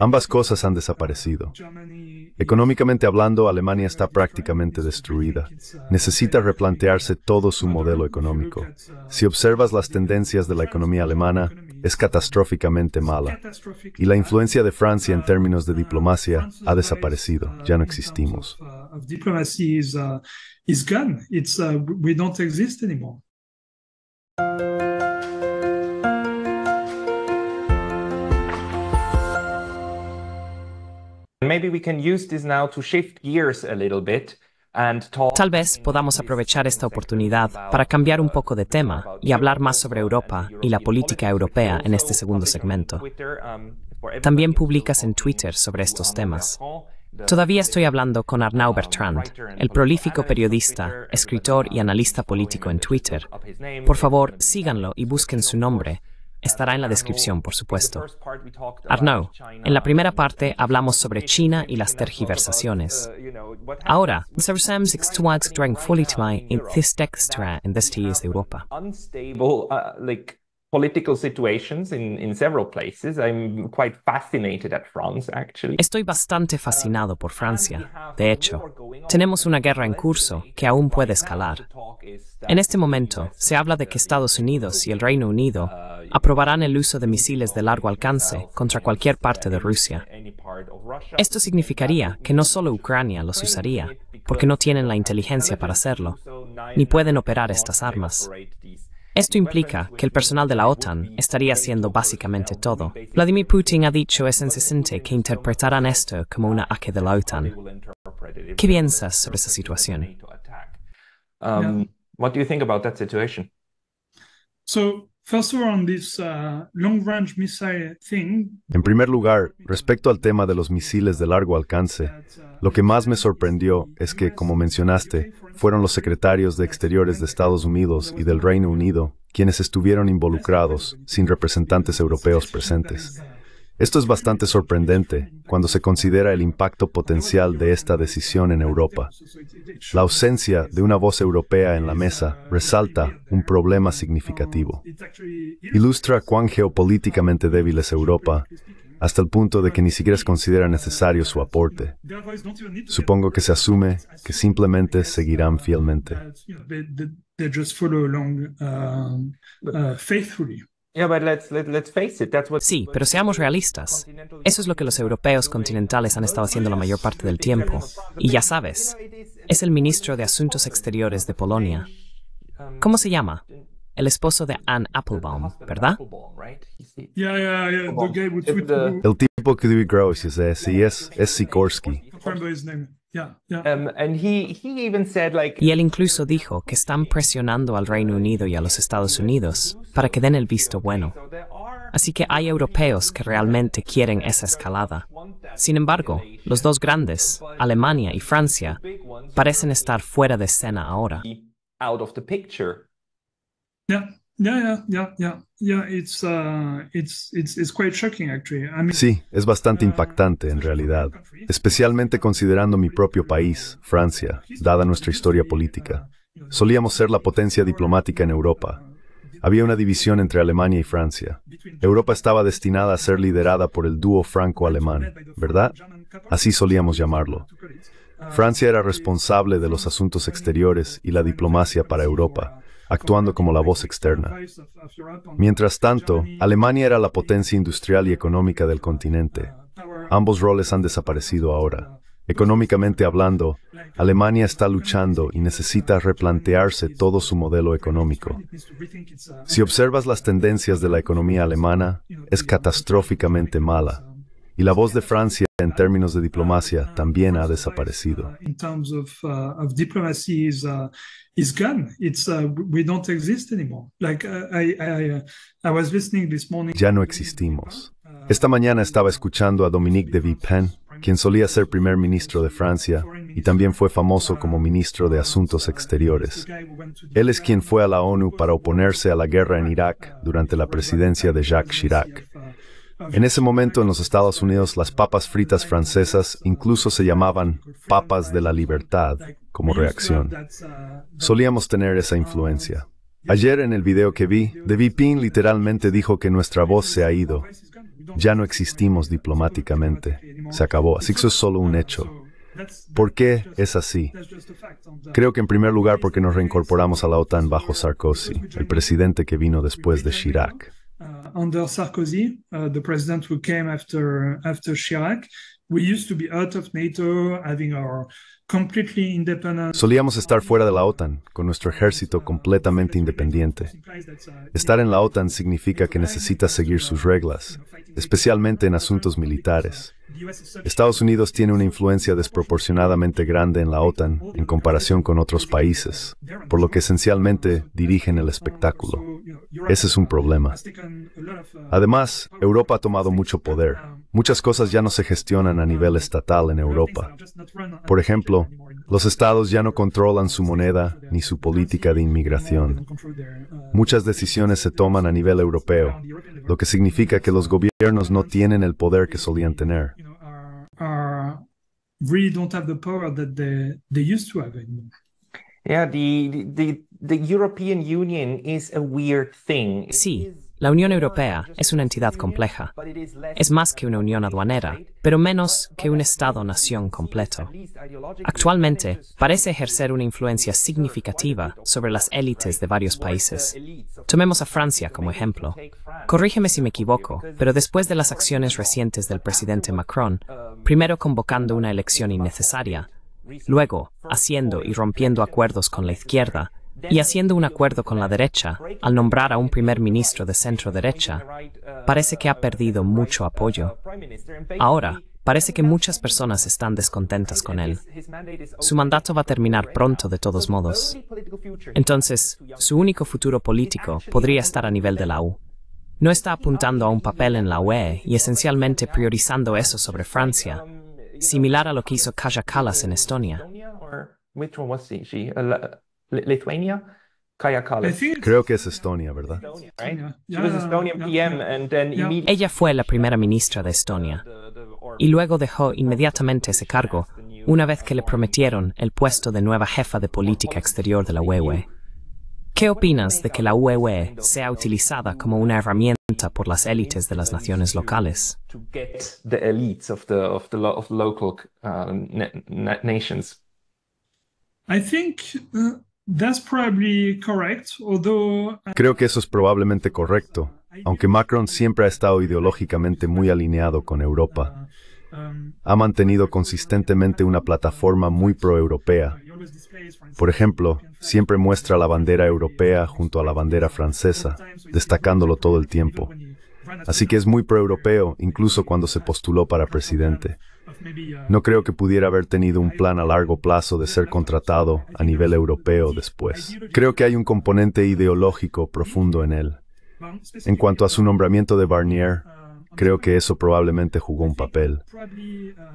Ambas cosas han desaparecido. Económicamente hablando, Alemania está prácticamente destruida. Uh, Necesita replantearse todo su modelo económico. Uh, si observas las tendencias de la economía alemana, es catastróficamente mala. Y la uh, influencia de Francia en términos de diplomacia ha desaparecido. Ya no existimos. Tal vez podamos aprovechar esta oportunidad para cambiar un poco de tema y hablar más sobre Europa y la política europea en este segundo segmento. Um, También publicas en Twitter sobre estos temas. Todavía estoy hablando con Arnaud um, Bertrand, el prolífico periodista, escritor y um, analista político en Twitter. Por favor, síganlo y busquen su nombre, Estará en la descripción, por supuesto. Arnaud, en la primera parte hablamos sobre China y las tergiversaciones. Ahora, Sir Sam drank fully uh, in in this Europa. Estoy bastante fascinado por Francia. De hecho, tenemos una guerra en curso que aún puede escalar. En este momento, se habla de que Estados Unidos y el Reino Unido aprobarán el uso de misiles de largo alcance contra cualquier parte de Rusia. Esto significaría que no solo Ucrania los usaría, porque no tienen la inteligencia para hacerlo, ni pueden operar estas armas. Esto implica que el personal de la OTAN estaría haciendo básicamente todo. Vladimir Putin ha dicho es que interpretarán esto como una ataque de la OTAN. ¿Qué piensas sobre esa situación? Um, en primer lugar, respecto al tema de los misiles de largo alcance, lo que más me sorprendió es que, como mencionaste, fueron los secretarios de Exteriores de Estados Unidos y del Reino Unido quienes estuvieron involucrados sin representantes europeos presentes. Esto es bastante sorprendente cuando se considera el impacto potencial de esta decisión en Europa. La ausencia de una voz europea en la mesa resalta un problema significativo. Ilustra cuán geopolíticamente débil es Europa hasta el punto de que ni siquiera se considera necesario su aporte. Supongo que se asume que simplemente seguirán fielmente. Sí, pero seamos realistas. Eso es lo que los europeos continentales han estado haciendo la mayor parte del tiempo. Y ya sabes, es el ministro de Asuntos um, Exteriores de Polonia. Um, ¿Cómo se llama? El esposo de Anne Applebaum, ¿verdad? El tipo que vive Gross, es, es Sikorsky. Um, y él incluso dijo que están presionando al Reino Unido y a los Estados Unidos para que den el visto bueno. Así que hay europeos que realmente quieren esa escalada. Sin embargo, los dos grandes, Alemania y Francia, parecen estar fuera de escena ahora. ya ya ya Sí, es bastante uh, impactante en realidad, especialmente considerando mi propio país, Francia, dada nuestra historia política. Solíamos ser la potencia diplomática en Europa. Había una división entre Alemania y Francia. Europa estaba destinada a ser liderada por el dúo franco-alemán, ¿verdad? Así solíamos llamarlo. Francia era responsable de los asuntos exteriores y la diplomacia para Europa actuando como la voz externa. Mientras tanto, Alemania era la potencia industrial y económica del continente. Ambos roles han desaparecido ahora. Económicamente hablando, Alemania está luchando y necesita replantearse todo su modelo económico. Si observas las tendencias de la economía alemana, es catastróficamente mala. Y la voz de Francia en términos de diplomacia también ha desaparecido. Uh, ya no existimos. Uh, Esta mañana estaba escuchando a Dominique de Villepin, quien solía ser primer ministro de Francia y también fue famoso como ministro de Asuntos Exteriores. Él es quien fue a la ONU para oponerse a la guerra en Irak durante la presidencia de Jacques Chirac. En ese momento en los Estados Unidos las papas fritas francesas incluso se llamaban papas de la libertad como reacción. Solíamos tener esa influencia. Ayer en el video que vi, De Pin literalmente dijo que nuestra voz se ha ido. Ya no existimos diplomáticamente. Se acabó. Así que eso es solo un hecho. ¿Por qué es así? Creo que en primer lugar porque nos reincorporamos a la OTAN bajo Sarkozy, el presidente que vino después de Chirac. Uh, under Sarkozy, uh, the president who came after after Chirac, Solíamos estar fuera de la OTAN, con nuestro ejército completamente independiente. Estar en la OTAN significa que necesitas seguir sus reglas, especialmente en asuntos militares. Estados Unidos tiene una influencia desproporcionadamente grande en la OTAN en comparación con otros países, por lo que esencialmente dirigen el espectáculo. Ese es un problema. Además, Europa ha tomado mucho poder, Muchas cosas ya no se gestionan a nivel estatal en Europa. Por ejemplo, los estados ya no controlan su moneda ni su política de inmigración. Muchas decisiones se toman a nivel europeo, lo que significa que los gobiernos no tienen el poder que solían tener. Sí, la Unión Europea es una entidad compleja. Es más que una unión aduanera, pero menos que un Estado-nación completo. Actualmente, parece ejercer una influencia significativa sobre las élites de varios países. Tomemos a Francia como ejemplo. Corrígeme si me equivoco, pero después de las acciones recientes del presidente Macron, primero convocando una elección innecesaria, luego haciendo y rompiendo acuerdos con la izquierda, y haciendo un acuerdo con la derecha, al nombrar a un primer ministro de centro derecha, parece que ha perdido mucho apoyo. Ahora, parece que muchas personas están descontentas con él. Su mandato va a terminar pronto de todos modos. Entonces, su único futuro político podría estar a nivel de la U. No está apuntando a un papel en la UE y esencialmente priorizando eso sobre Francia, similar a lo que hizo Kaja Kallas en Estonia. Lithuania? Creo que es Estonia, ¿verdad? Ella fue la primera ministra de Estonia y luego dejó inmediatamente ese cargo una vez que le prometieron el puesto de nueva jefa de política exterior de la UE. E. ¿Qué opinas de que la UE e sea utilizada como una herramienta por las élites de las naciones locales? Uh, I think uh, Uh, Creo que eso es probablemente correcto, aunque Macron siempre ha estado ideológicamente muy alineado con Europa. Ha mantenido consistentemente una plataforma muy proeuropea. Por ejemplo, siempre muestra la bandera europea junto a la bandera francesa, destacándolo todo el tiempo. Así que es muy proeuropeo, incluso cuando se postuló para presidente. No creo que pudiera haber tenido un plan a largo plazo de ser contratado a nivel europeo después. Creo que hay un componente ideológico profundo en él. En cuanto a su nombramiento de Barnier, creo que eso probablemente jugó un papel.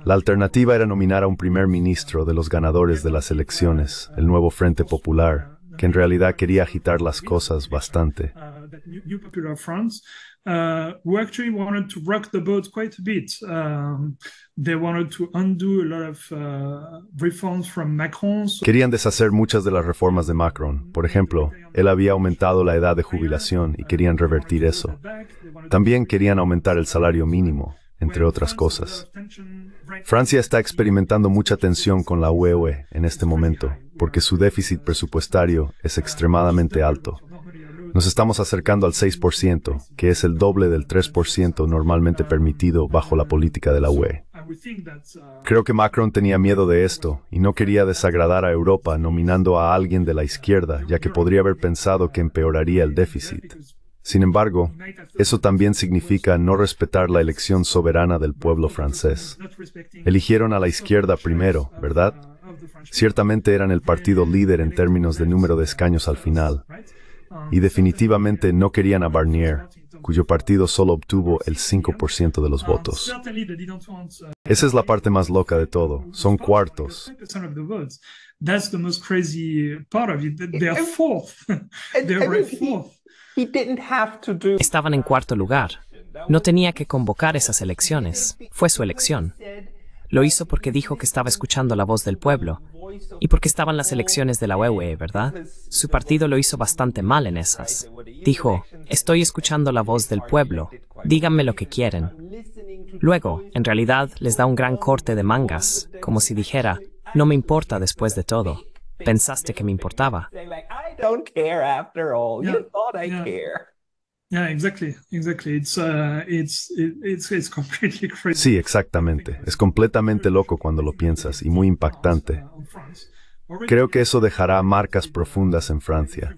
La alternativa era nominar a un primer ministro de los ganadores de las elecciones, el nuevo Frente Popular, que en realidad quería agitar las cosas bastante popular Querían deshacer muchas de las reformas de Macron. Por ejemplo, él había aumentado la edad de jubilación y querían revertir eso. También querían aumentar el salario mínimo, entre otras cosas. Francia está experimentando mucha tensión con la UE e en este momento, porque su déficit presupuestario es extremadamente alto. Nos estamos acercando al 6%, que es el doble del 3% normalmente permitido bajo la política de la UE. Creo que Macron tenía miedo de esto y no quería desagradar a Europa nominando a alguien de la izquierda, ya que podría haber pensado que empeoraría el déficit. Sin embargo, eso también significa no respetar la elección soberana del pueblo francés. Eligieron a la izquierda primero, ¿verdad? Ciertamente eran el partido líder en términos de número de escaños al final, y definitivamente no querían a Barnier, cuyo partido solo obtuvo el 5% de los votos. Esa es la parte más loca de todo, son cuartos. Estaban en cuarto lugar. No tenía que convocar esas elecciones. Fue su elección. Lo hizo porque dijo que estaba escuchando la voz del pueblo y porque estaban las elecciones de la UE, ¿verdad? Su partido lo hizo bastante mal en esas. Dijo, estoy escuchando la voz del pueblo, díganme lo que quieren. Luego, en realidad, les da un gran corte de mangas, como si dijera, no me importa después de todo. Pensaste que me importaba. Sí, exactamente. Es completamente loco cuando lo piensas y muy impactante. Creo que eso dejará marcas profundas en Francia.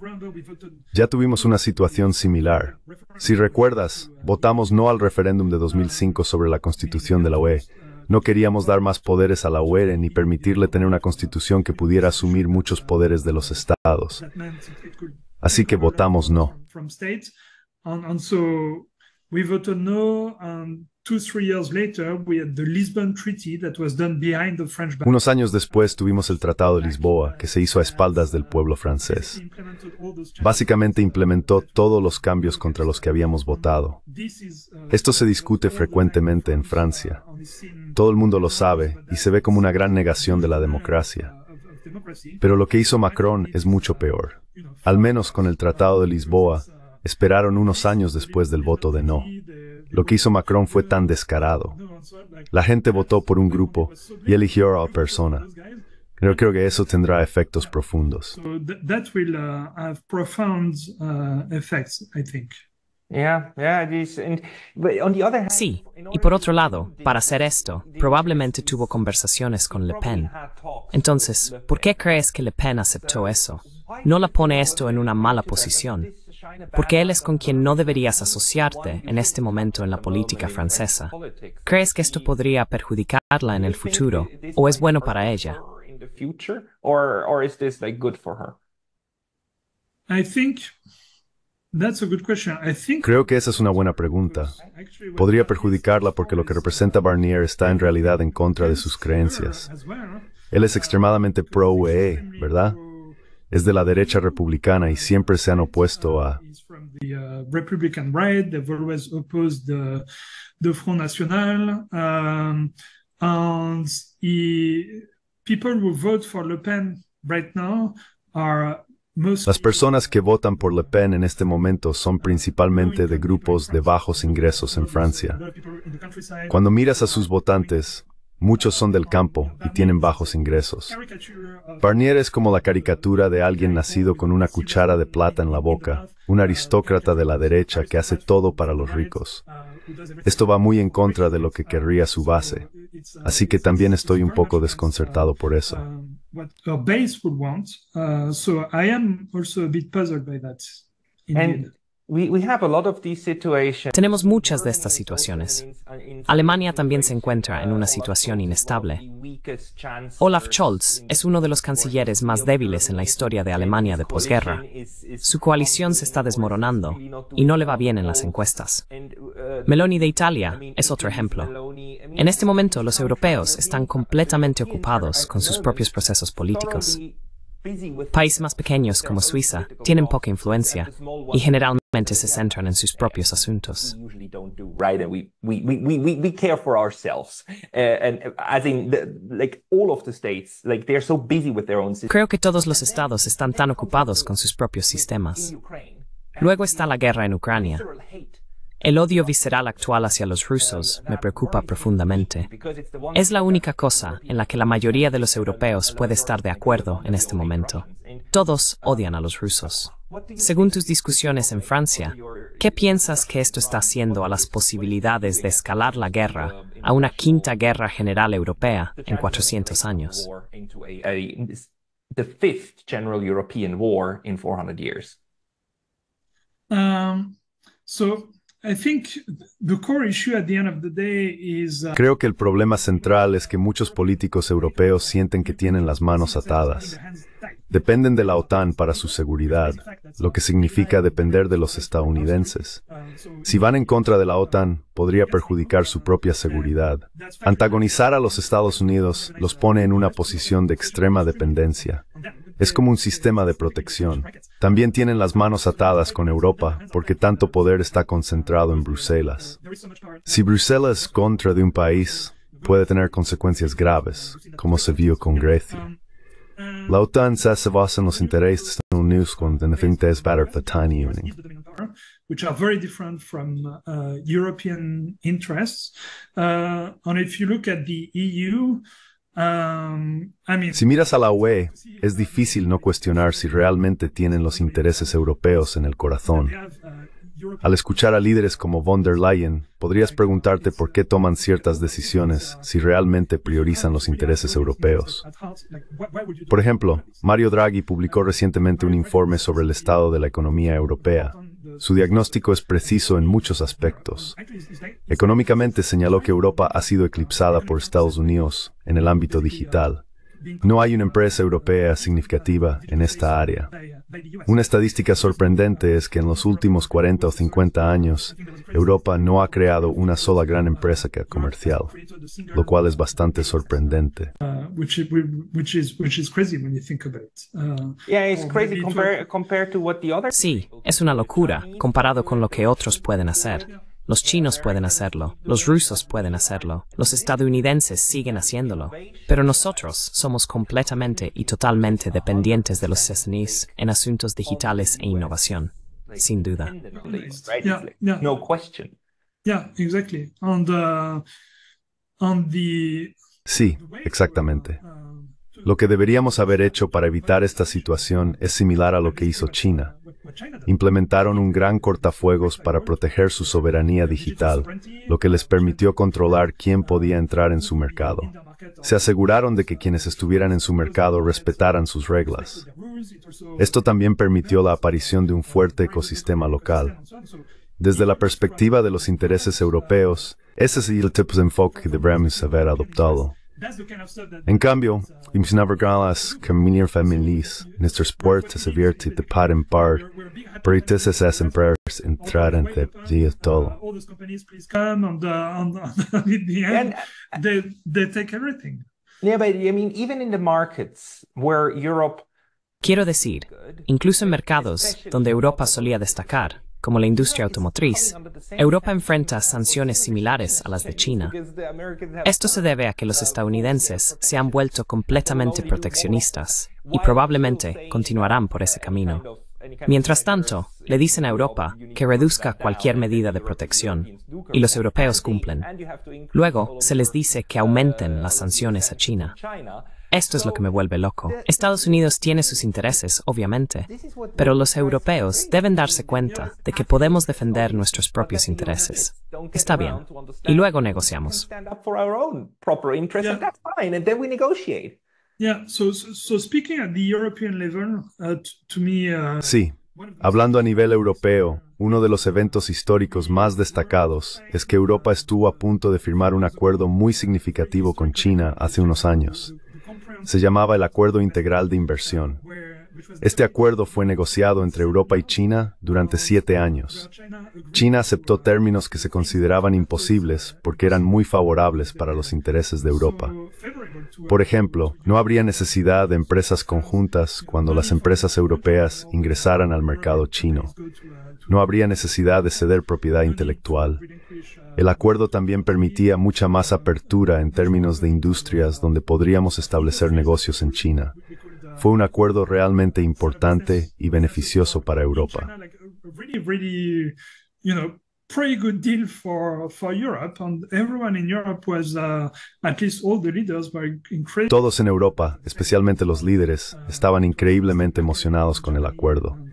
Ya tuvimos una situación similar. Si recuerdas, votamos no al referéndum de 2005 sobre la constitución de la UE. No queríamos dar más poderes a la UE e ni permitirle tener una constitución que pudiera asumir muchos poderes de los estados. Así que votamos no. Unos años después tuvimos el Tratado de Lisboa, que se hizo a espaldas del pueblo francés. Básicamente implementó todos los cambios contra los que habíamos votado. Uh, Esto se discute frecuentemente en Francia. Uh, Todo el mundo lo sabe y se ve como una gran negación de la uh, democracia. Pero lo que hizo Macron es mucho peor. Al menos con el Tratado de Lisboa, Esperaron unos años después del voto de no. Lo que hizo Macron fue tan descarado. La gente votó por un grupo y eligió a otra persona. Yo creo que eso tendrá efectos profundos. Sí, y por otro lado, para hacer esto, probablemente tuvo conversaciones con Le Pen. Entonces, ¿por qué crees que Le Pen aceptó eso? No la pone esto en una mala posición porque él es con quien no deberías asociarte en este momento en la política francesa. ¿Crees que esto podría perjudicarla en el futuro o es bueno para ella? Creo que esa es una buena pregunta. Podría perjudicarla porque lo que representa Barnier está en realidad en contra de sus creencias. Él es extremadamente pro-UE, e, ¿verdad? es de la derecha republicana y siempre se han opuesto a uh, las personas que votan por Le Pen en este momento son principalmente de grupos de bajos ingresos en Francia. Cuando miras a sus votantes, Muchos son del campo y tienen bajos ingresos. Barnier es como la caricatura de alguien nacido con una cuchara de plata en la boca, un aristócrata de la derecha que hace todo para los ricos. Esto va muy en contra de lo que querría su base, así que también estoy un poco desconcertado por eso. Tenemos muchas de estas situaciones. Alemania también se encuentra en una situación inestable. Olaf Scholz es uno de los cancilleres más débiles en la historia de Alemania de posguerra. Su coalición se está desmoronando y no le va bien en las encuestas. Meloni de Italia es otro ejemplo. En este momento los europeos están completamente ocupados con sus propios procesos políticos. Países más pequeños como Suiza tienen poca influencia y generalmente se centran en sus propios asuntos. Creo que todos los estados están tan ocupados con sus propios sistemas. Luego está la guerra en Ucrania. El odio visceral actual hacia los rusos me preocupa profundamente. Es la única cosa en la que la mayoría de los europeos puede estar de acuerdo en este momento. Todos odian a los rusos. Según tus discusiones en Francia, ¿qué piensas que esto está haciendo a las posibilidades de escalar la guerra a una quinta guerra general europea en 400 años? Creo que el problema central es que muchos políticos europeos sienten que tienen las manos atadas dependen de la OTAN para su seguridad, lo que significa depender de los estadounidenses. Ah, si van en contra de la OTAN, podría perjudicar su propia seguridad. Antagonizar a los Estados Unidos los pone en una posición de extrema dependencia. Es como un sistema de protección. También tienen las manos atadas con Europa porque tanto poder está concentrado en Bruselas. Si Bruselas es contra de un país, puede tener consecuencias graves, como se vio con Grecia. Um, Mm. se OTAN se los intereses en news con de Nefintes better for tiny evening. Which are very different from uh, European interests. Uh, and if you look at the EU, um, I mean, si miras a la UE, es difícil no cuestionar si realmente tienen los intereses europeos en el corazón. Al escuchar a líderes como von der Leyen, podrías preguntarte por qué toman ciertas decisiones si realmente priorizan los intereses europeos. Por ejemplo, Mario Draghi publicó recientemente un informe sobre el estado de la economía europea. Su diagnóstico es preciso en muchos aspectos. Económicamente señaló que Europa ha sido eclipsada por Estados Unidos en el ámbito digital no hay una empresa europea significativa en esta área. Una estadística sorprendente es que en los últimos 40 o 50 años, Europa no ha creado una sola gran empresa comercial, lo cual es bastante sorprendente. Sí, es una locura comparado con lo que otros pueden hacer. Los chinos pueden hacerlo, los rusos pueden hacerlo, los estadounidenses siguen haciéndolo. Pero nosotros somos completamente y totalmente dependientes de los CSNIs en asuntos digitales e innovación, sin duda. No Sí, exactamente. Lo que deberíamos haber hecho para evitar esta situación es similar a lo que hizo China Implementaron un gran cortafuegos para proteger su soberanía digital, lo que les permitió controlar quién podía entrar en su mercado. Se aseguraron de que quienes estuvieran en su mercado respetaran sus reglas. Esto también permitió la aparición de un fuerte ecosistema local. Desde la perspectiva de los intereses europeos, ese es el tipo de enfoque que debemos haber adoptado. En cambio, mis Snavragas caminier Families, nuestros puertos se vierten de par en par, por hacen prayers entrar en de Dios todo. Uh, Quiero decir, incluso en mercados donde Europa solía destacar, como la industria automotriz, Europa enfrenta sanciones similares a las de China. Esto se debe a que los estadounidenses se han vuelto completamente proteccionistas y probablemente continuarán por ese camino. Mientras tanto, le dicen a Europa que reduzca cualquier medida de protección, y los europeos cumplen. Luego, se les dice que aumenten las sanciones a China, esto es lo que me vuelve loco. Estados Unidos tiene sus intereses, obviamente, pero los europeos deben darse cuenta de que podemos defender nuestros propios intereses. Está bien. Y luego negociamos. Sí. Hablando a nivel europeo, uno de los eventos históricos más destacados es que Europa estuvo a punto de firmar un acuerdo muy significativo con China hace unos años se llamaba el Acuerdo Integral de Inversión. Este acuerdo fue negociado entre Europa y China durante siete años. China aceptó términos que se consideraban imposibles porque eran muy favorables para los intereses de Europa. Por ejemplo, no habría necesidad de empresas conjuntas cuando las empresas europeas ingresaran al mercado chino no habría necesidad de ceder propiedad intelectual. Uh, el acuerdo también permitía mucha más apertura en términos de industrias donde podríamos establecer negocios en China. Fue un acuerdo realmente importante y beneficioso para Europa. Todos en Europa, especialmente los líderes, uh, estaban increíblemente emocionados con el acuerdo. Uh,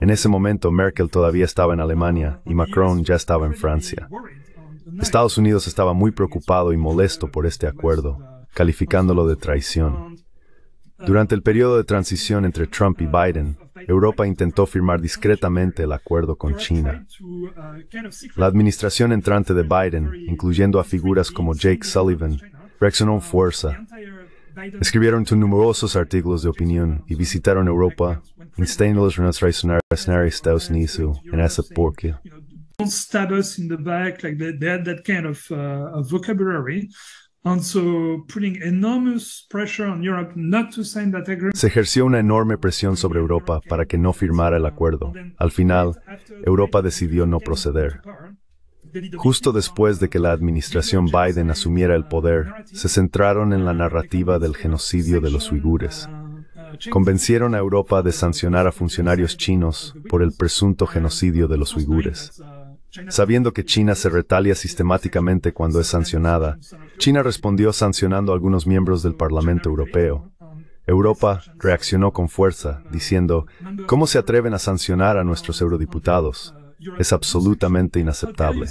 en ese momento Merkel todavía estaba en Alemania y Macron ya estaba en Francia. Estados Unidos estaba muy preocupado y molesto por este acuerdo, calificándolo de traición. Durante el periodo de transición entre Trump y Biden, Europa intentó firmar discretamente el acuerdo con China. La administración entrante de Biden, incluyendo a figuras como Jake Sullivan, reaccionó en fuerza Escribieron numerosos artículos de opinión y visitaron Europa, en Estados Unidos en ese porqué like they, had that kind of, uh, vocabulary. And so putting enormous pressure on Europe not to sign that agreement. Se ejerció una enorme presión sobre Europa para que no firmara el acuerdo. Al final, Europa decidió no proceder. Justo después de que la administración Biden asumiera el poder, se centraron en la narrativa del genocidio de los uigures. Convencieron a Europa de sancionar a funcionarios chinos por el presunto genocidio de los uigures. Sabiendo que China se retalia sistemáticamente cuando es sancionada, China respondió sancionando a algunos miembros del Parlamento Europeo. Europa reaccionó con fuerza, diciendo, ¿cómo se atreven a sancionar a nuestros eurodiputados? es absolutamente inaceptable.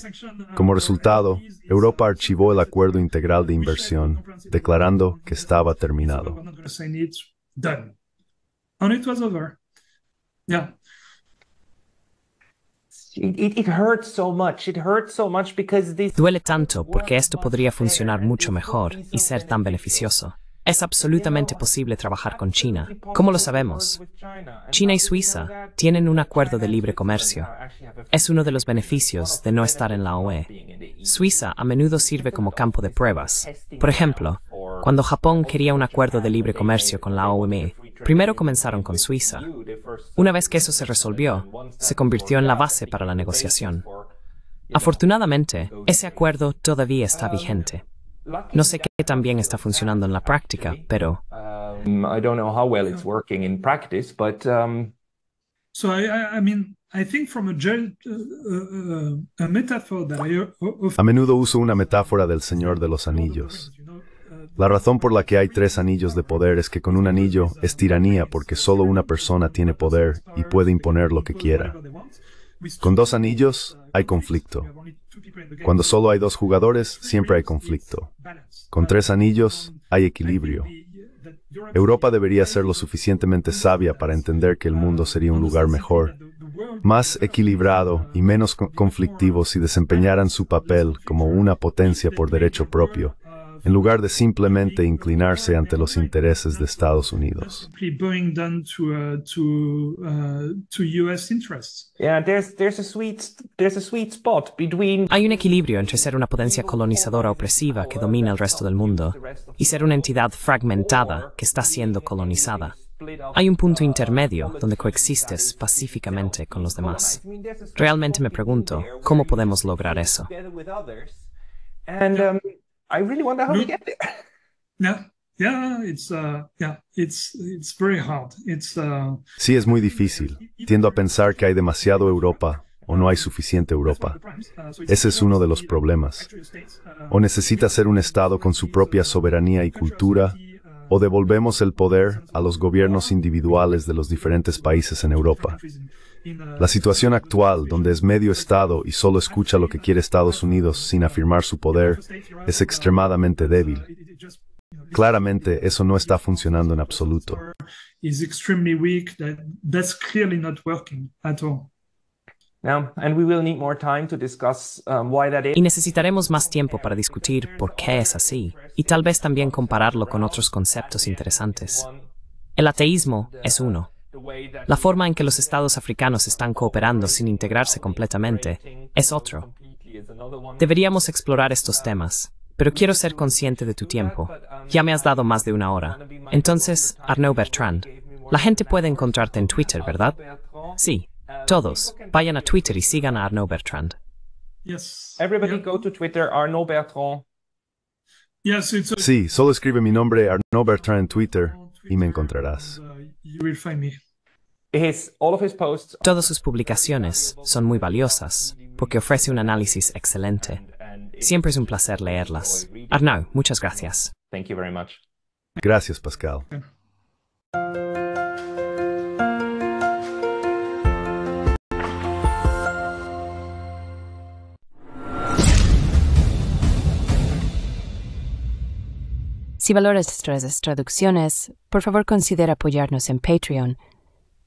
Como resultado, Europa archivó el acuerdo integral de inversión, declarando que estaba terminado. Duele tanto porque esto podría funcionar mucho mejor y ser tan beneficioso. Es absolutamente posible trabajar con China. ¿Cómo lo sabemos? China y Suiza tienen un acuerdo de libre comercio. Es uno de los beneficios de no estar en la OE. Suiza a menudo sirve como campo de pruebas. Por ejemplo, cuando Japón quería un acuerdo de libre comercio con la OME, primero comenzaron con Suiza. Una vez que eso se resolvió, se convirtió en la base para la negociación. Afortunadamente, ese acuerdo todavía está vigente. No sé qué también está funcionando en la práctica, pero... A menudo uso una metáfora del Señor de los Anillos. La razón por la que hay tres anillos de poder es que con un anillo es tiranía porque solo una persona tiene poder y puede imponer lo que quiera. Con dos anillos hay conflicto. Cuando solo hay dos jugadores, siempre hay conflicto. Con tres anillos, hay equilibrio. Europa debería ser lo suficientemente sabia para entender que el mundo sería un lugar mejor, más equilibrado y menos conflictivo si desempeñaran su papel como una potencia por derecho propio, en lugar de simplemente inclinarse ante los intereses de Estados Unidos. Hay un equilibrio entre ser una potencia colonizadora opresiva que domina el resto del mundo y ser una entidad fragmentada que está siendo colonizada. Hay un punto intermedio donde coexistes pacíficamente con los demás. Realmente me pregunto, ¿cómo podemos lograr eso? Um, Sí, es muy difícil. Tiendo a pensar que hay demasiado Europa o no hay suficiente Europa. Ese es uno de los problemas. O necesita ser un Estado con su propia soberanía y cultura, o devolvemos el poder a los gobiernos individuales de los diferentes países en Europa. La situación actual, donde es medio Estado y solo escucha lo que quiere Estados Unidos sin afirmar su poder, es extremadamente débil. Claramente eso no está funcionando en absoluto. Y necesitaremos más tiempo para discutir por qué es así, y tal vez también compararlo con otros conceptos interesantes. El ateísmo es uno, la forma en que los estados africanos están cooperando sin integrarse completamente es otro. Deberíamos explorar estos temas, pero quiero ser consciente de tu tiempo. Ya me has dado más de una hora. Entonces, Arnaud Bertrand, la gente puede encontrarte en Twitter, ¿verdad? Sí, todos, vayan a Twitter y sigan a Arnaud Bertrand. Sí, solo escribe mi nombre Arnaud Bertrand en Twitter y me encontrarás. Uh, Todas sus publicaciones son muy valiosas porque ofrece un análisis excelente. Siempre es un placer leerlas. Arnau, muchas gracias. Gracias, Pascal. Si valoras nuestras traducciones, por favor considera apoyarnos en Patreon